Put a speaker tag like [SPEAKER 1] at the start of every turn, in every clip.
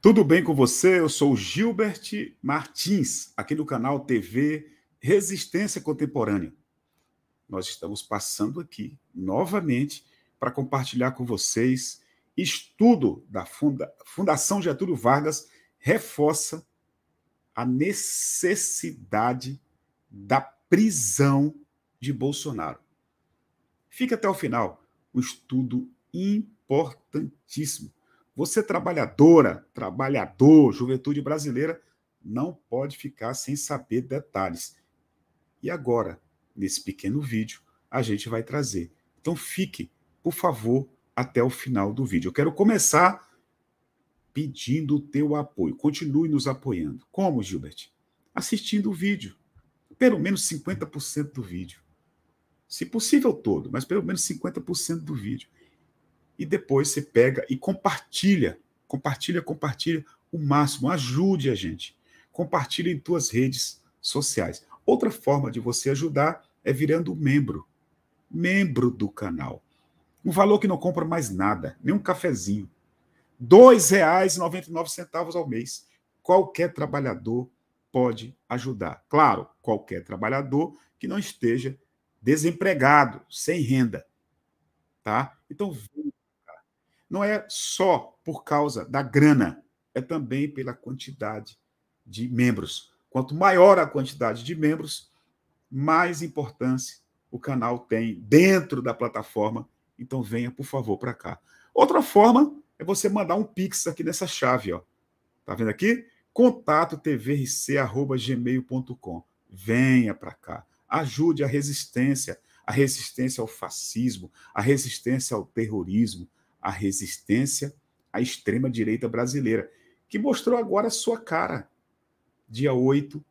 [SPEAKER 1] Tudo bem com você? Eu sou Gilbert Martins, aqui do canal TV Resistência Contemporânea. Nós estamos passando aqui novamente para compartilhar com vocês estudo da Funda Fundação Getúlio Vargas reforça a necessidade da prisão de Bolsonaro. Fica até o final, um estudo importantíssimo você, trabalhadora, trabalhador, juventude brasileira, não pode ficar sem saber detalhes. E agora, nesse pequeno vídeo, a gente vai trazer. Então fique, por favor, até o final do vídeo. Eu quero começar pedindo o teu apoio. Continue nos apoiando. Como, Gilbert? Assistindo o vídeo. Pelo menos 50% do vídeo. Se possível todo, mas pelo menos 50% do vídeo e depois você pega e compartilha, compartilha, compartilha o máximo, ajude a gente. Compartilhe em suas redes sociais. Outra forma de você ajudar é virando membro, membro do canal. Um valor que não compra mais nada, nem um cafezinho. R$ 2,99 ao mês. Qualquer trabalhador pode ajudar. Claro, qualquer trabalhador que não esteja desempregado, sem renda, tá? Então, não é só por causa da grana, é também pela quantidade de membros. Quanto maior a quantidade de membros, mais importância o canal tem dentro da plataforma. Então venha, por favor, para cá. Outra forma é você mandar um pix aqui nessa chave, ó. Tá vendo aqui? Contato tvrc@gmail.com. Venha para cá. Ajude a resistência, a resistência ao fascismo, a resistência ao terrorismo, a resistência à extrema-direita brasileira, que mostrou agora a sua cara, dia 8,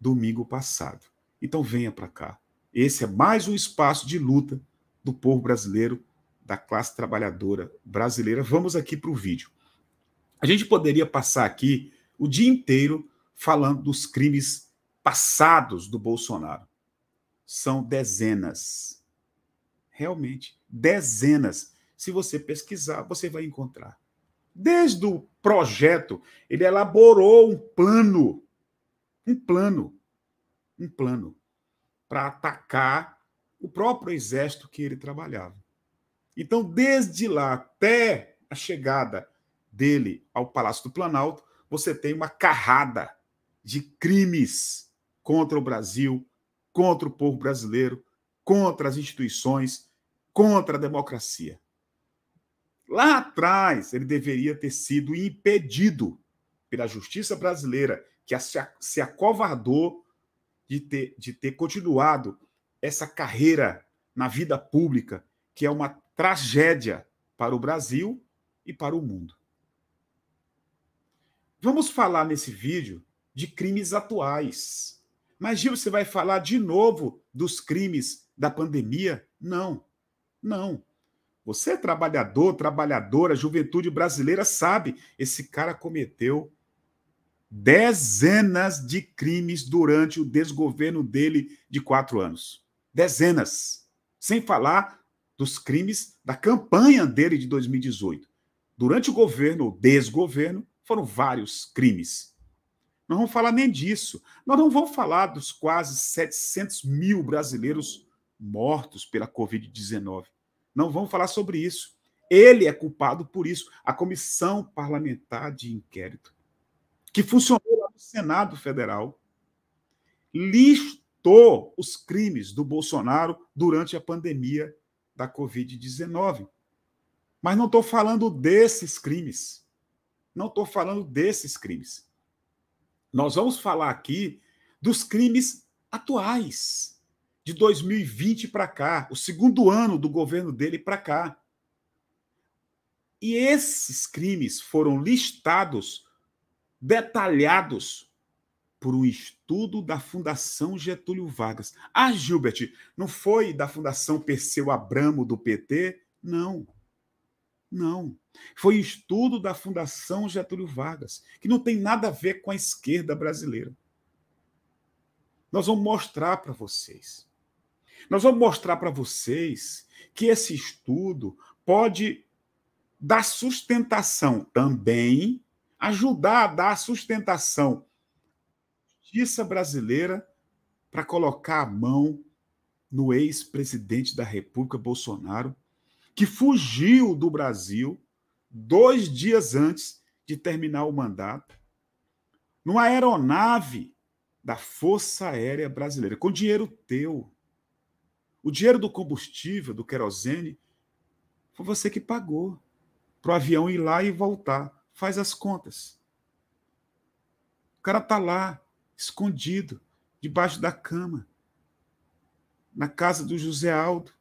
[SPEAKER 1] domingo passado. Então venha para cá. Esse é mais um espaço de luta do povo brasileiro, da classe trabalhadora brasileira. Vamos aqui para o vídeo. A gente poderia passar aqui o dia inteiro falando dos crimes passados do Bolsonaro. São dezenas. Realmente, dezenas se você pesquisar, você vai encontrar. Desde o projeto, ele elaborou um plano, um plano, um plano para atacar o próprio exército que ele trabalhava. Então, desde lá até a chegada dele ao Palácio do Planalto, você tem uma carrada de crimes contra o Brasil, contra o povo brasileiro, contra as instituições, contra a democracia. Lá atrás, ele deveria ter sido impedido pela justiça brasileira, que se acovardou de ter, de ter continuado essa carreira na vida pública, que é uma tragédia para o Brasil e para o mundo. Vamos falar nesse vídeo de crimes atuais. Mas, Gil, você vai falar de novo dos crimes da pandemia? Não, não. Você é trabalhador, trabalhadora, juventude brasileira sabe, esse cara cometeu dezenas de crimes durante o desgoverno dele de quatro anos. Dezenas. Sem falar dos crimes da campanha dele de 2018. Durante o governo o desgoverno, foram vários crimes. Não vamos falar nem disso. Nós não vamos falar dos quase 700 mil brasileiros mortos pela Covid-19. Não vamos falar sobre isso. Ele é culpado por isso. A comissão parlamentar de inquérito, que funcionou lá no Senado Federal, listou os crimes do Bolsonaro durante a pandemia da Covid-19. Mas não estou falando desses crimes. Não estou falando desses crimes. Nós vamos falar aqui dos crimes atuais de 2020 para cá, o segundo ano do governo dele para cá. E esses crimes foram listados, detalhados, por um estudo da Fundação Getúlio Vargas. Ah, Gilbert, não foi da Fundação Perseu Abramo do PT? Não. Não. Foi estudo da Fundação Getúlio Vargas, que não tem nada a ver com a esquerda brasileira. Nós vamos mostrar para vocês. Nós vamos mostrar para vocês que esse estudo pode dar sustentação também, ajudar a dar sustentação à justiça brasileira para colocar a mão no ex-presidente da República Bolsonaro, que fugiu do Brasil dois dias antes de terminar o mandato, numa aeronave da Força Aérea Brasileira, com dinheiro teu. O dinheiro do combustível, do querosene, foi você que pagou para o avião ir lá e voltar. Faz as contas. O cara está lá, escondido, debaixo da cama, na casa do José Aldo,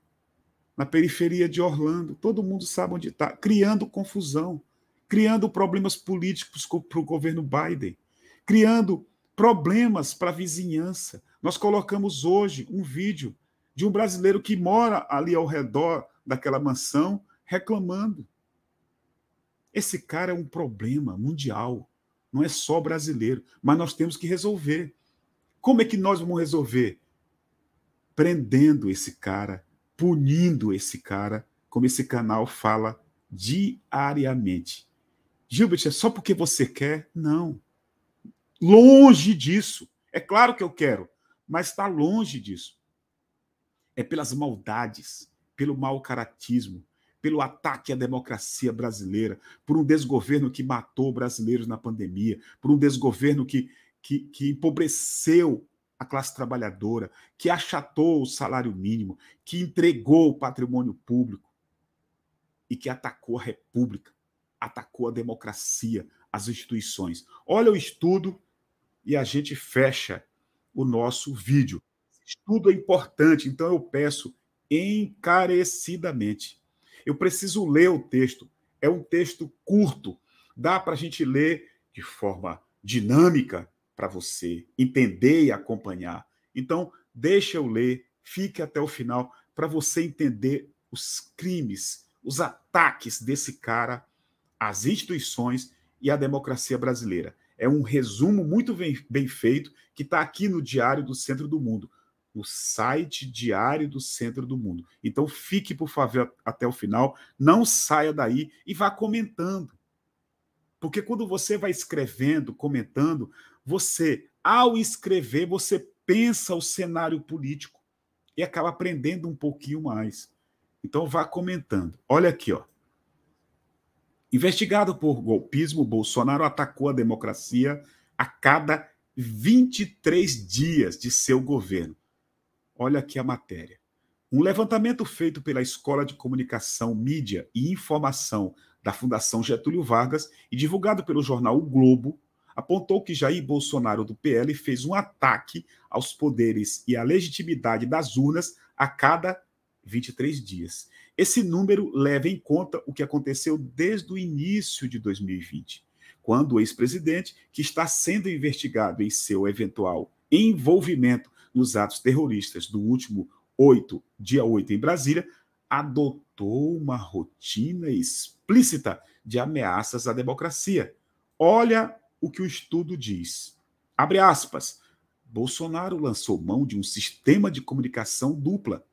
[SPEAKER 1] na periferia de Orlando. Todo mundo sabe onde está, criando confusão, criando problemas políticos para o governo Biden, criando problemas para a vizinhança. Nós colocamos hoje um vídeo de um brasileiro que mora ali ao redor daquela mansão reclamando. Esse cara é um problema mundial, não é só brasileiro, mas nós temos que resolver. Como é que nós vamos resolver? Prendendo esse cara, punindo esse cara, como esse canal fala diariamente. Gilbert, é só porque você quer? Não. Longe disso. É claro que eu quero, mas está longe disso é pelas maldades, pelo mau caratismo, pelo ataque à democracia brasileira, por um desgoverno que matou brasileiros na pandemia, por um desgoverno que, que, que empobreceu a classe trabalhadora, que achatou o salário mínimo, que entregou o patrimônio público e que atacou a república, atacou a democracia, as instituições. Olha o estudo e a gente fecha o nosso vídeo estudo é importante, então eu peço encarecidamente. Eu preciso ler o texto. É um texto curto, dá para a gente ler de forma dinâmica para você entender e acompanhar. Então, deixa eu ler, fique até o final para você entender os crimes, os ataques desse cara às instituições e à democracia brasileira. É um resumo muito bem, bem feito que está aqui no Diário do Centro do Mundo no site diário do Centro do Mundo. Então fique, por favor, até o final, não saia daí e vá comentando. Porque quando você vai escrevendo, comentando, você, ao escrever, você pensa o cenário político e acaba aprendendo um pouquinho mais. Então vá comentando. Olha aqui, ó. Investigado por golpismo, Bolsonaro atacou a democracia a cada 23 dias de seu governo. Olha aqui a matéria. Um levantamento feito pela Escola de Comunicação, Mídia e Informação da Fundação Getúlio Vargas e divulgado pelo jornal o Globo apontou que Jair Bolsonaro do PL fez um ataque aos poderes e à legitimidade das urnas a cada 23 dias. Esse número leva em conta o que aconteceu desde o início de 2020, quando o ex-presidente, que está sendo investigado em seu eventual envolvimento nos atos terroristas do último 8, dia 8 em Brasília, adotou uma rotina explícita de ameaças à democracia. Olha o que o estudo diz. Abre aspas. Bolsonaro lançou mão de um sistema de comunicação dupla,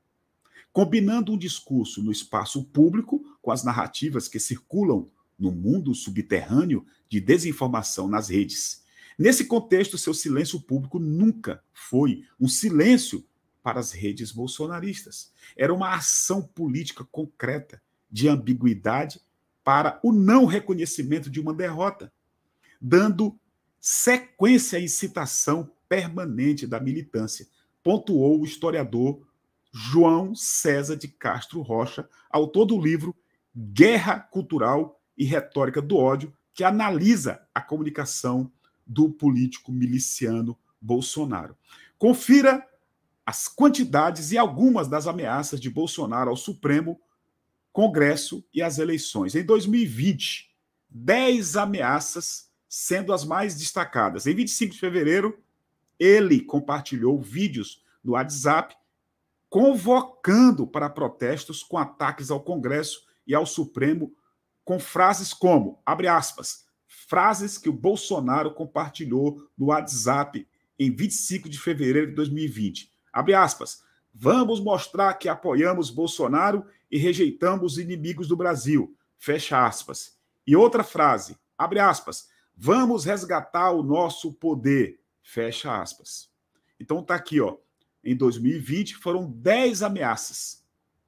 [SPEAKER 1] combinando um discurso no espaço público com as narrativas que circulam no mundo subterrâneo de desinformação nas redes. Nesse contexto, seu silêncio público nunca foi um silêncio para as redes bolsonaristas. Era uma ação política concreta de ambiguidade para o não reconhecimento de uma derrota, dando sequência à incitação permanente da militância, pontuou o historiador João César de Castro Rocha, autor do livro Guerra Cultural e Retórica do Ódio, que analisa a comunicação do político miliciano Bolsonaro. Confira as quantidades e algumas das ameaças de Bolsonaro ao Supremo, Congresso e às eleições. Em 2020, 10 ameaças, sendo as mais destacadas. Em 25 de fevereiro, ele compartilhou vídeos no WhatsApp convocando para protestos com ataques ao Congresso e ao Supremo com frases como, abre aspas, frases que o Bolsonaro compartilhou no WhatsApp em 25 de fevereiro de 2020. Abre aspas. Vamos mostrar que apoiamos Bolsonaro e rejeitamos os inimigos do Brasil. Fecha aspas. E outra frase, abre aspas. Vamos resgatar o nosso poder. Fecha aspas. Então tá aqui, ó. Em 2020 foram 10 ameaças.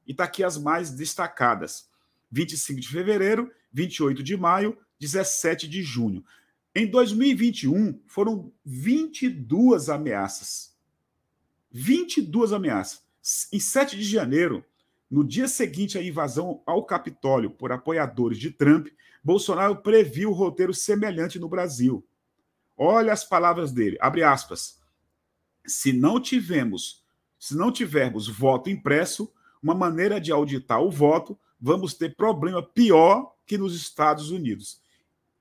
[SPEAKER 1] E tá aqui as mais destacadas. 25 de fevereiro, 28 de maio, 17 de junho. Em 2021, foram 22 ameaças. 22 ameaças. Em 7 de janeiro, no dia seguinte à invasão ao Capitólio por apoiadores de Trump, Bolsonaro previu roteiro semelhante no Brasil. Olha as palavras dele, abre aspas. Se não tivemos, se não tivermos voto impresso, uma maneira de auditar o voto, vamos ter problema pior que nos Estados Unidos.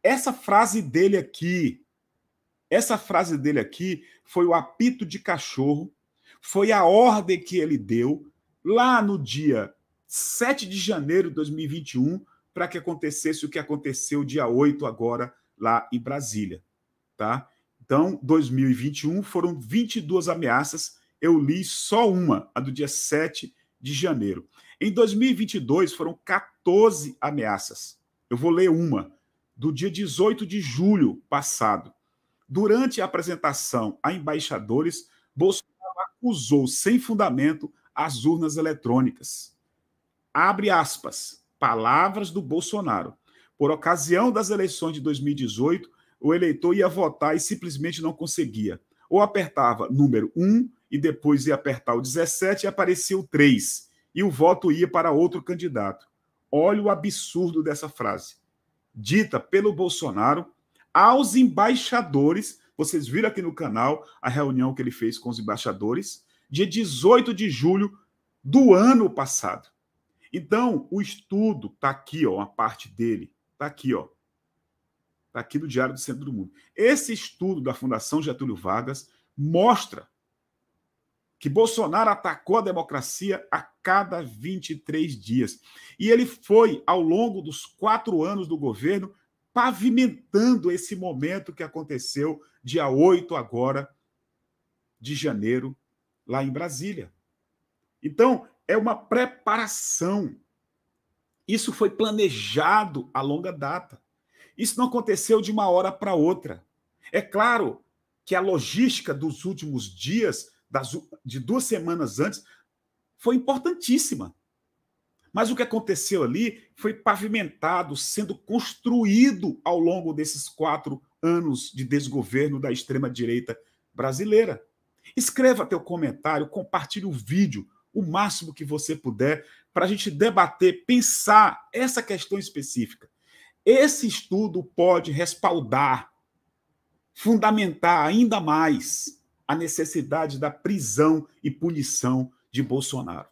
[SPEAKER 1] Essa frase dele aqui, essa frase dele aqui foi o apito de cachorro, foi a ordem que ele deu lá no dia 7 de janeiro de 2021 para que acontecesse o que aconteceu dia 8 agora lá em Brasília, tá? Então, 2021 foram 22 ameaças, eu li só uma, a do dia 7 de janeiro. Em 2022 foram 14 ameaças. Eu vou ler uma do dia 18 de julho passado. Durante a apresentação a embaixadores, Bolsonaro acusou sem fundamento as urnas eletrônicas. Abre aspas, palavras do Bolsonaro. Por ocasião das eleições de 2018, o eleitor ia votar e simplesmente não conseguia. Ou apertava número 1 e depois ia apertar o 17 e aparecia o 3, e o voto ia para outro candidato. Olha o absurdo dessa frase dita pelo Bolsonaro aos embaixadores. Vocês viram aqui no canal a reunião que ele fez com os embaixadores, dia 18 de julho do ano passado. Então, o estudo está aqui, ó, a parte dele, está aqui, ó. Está aqui do Diário do Centro do Mundo. Esse estudo da Fundação Getúlio Vargas mostra que Bolsonaro atacou a democracia a cada 23 dias. E ele foi, ao longo dos quatro anos do governo, pavimentando esse momento que aconteceu dia 8 agora de janeiro, lá em Brasília. Então, é uma preparação. Isso foi planejado a longa data. Isso não aconteceu de uma hora para outra. É claro que a logística dos últimos dias das, de duas semanas antes foi importantíssima. Mas o que aconteceu ali foi pavimentado, sendo construído ao longo desses quatro anos de desgoverno da extrema-direita brasileira. Escreva teu comentário, compartilhe o vídeo o máximo que você puder para a gente debater, pensar essa questão específica. Esse estudo pode respaldar, fundamentar ainda mais a necessidade da prisão e punição de Bolsonaro.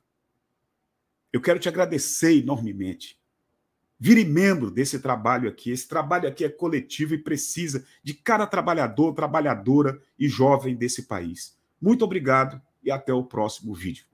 [SPEAKER 1] Eu quero te agradecer enormemente. Vire membro desse trabalho aqui. Esse trabalho aqui é coletivo e precisa de cada trabalhador, trabalhadora e jovem desse país. Muito obrigado e até o próximo vídeo.